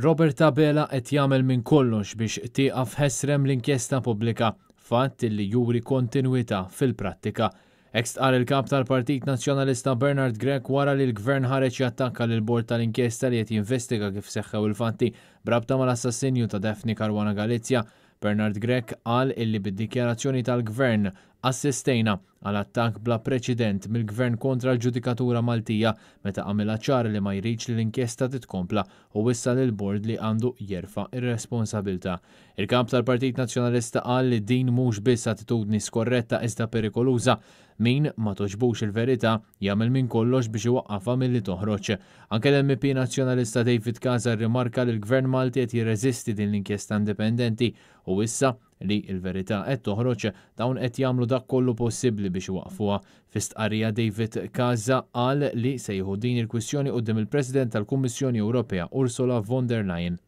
Robert Tabela qed jagħmel minn kollox biex tieqaf ħesrem l-inkjesta pubblika fatt li juri kontinwità fil-prattika. Ekst qal il-kap tal-Partit Nazzjonalista Bernard Grek wara li l-gvern ħareġ jattakka l bord tal-inkjesta li qed jinvestiga kif seħħew il-fatti brabta mal-assassinju ta' Defni Karwana Galizja. Bernard Grek qal illi bid-dikjarazzjoni tal-gvern assistejna għal attak bla preċedent mill-gvern kontra l-ġudikatura Maltija meta għamela ċar li ma jriċ li l-inkjesta titkompla u wissa l bord li għandu jerfa ir-responsabilta. Il-kamp tal-Partit Nazjonalista qal li din mhux biss attitudni skorretta iżda perikoluża min ma toġbux il-verità jagħmel minn kollox biex iwaqqafha milli toħroġ. Anke l-MP Nazzjonalista David Kazar rimarka li l-Gvern Malti qed jirreżisti din l-inkjesta indipendenti u issa li il-verità qed toħroġ dawn qed jagħmlu dak kollu possibbli biex waqfuha. Fistqarrija David Kaza qal li se jieħu din il-kwistjoni qudiem il-President tal-Kummissjoni Ewropea Ursula von der Leyen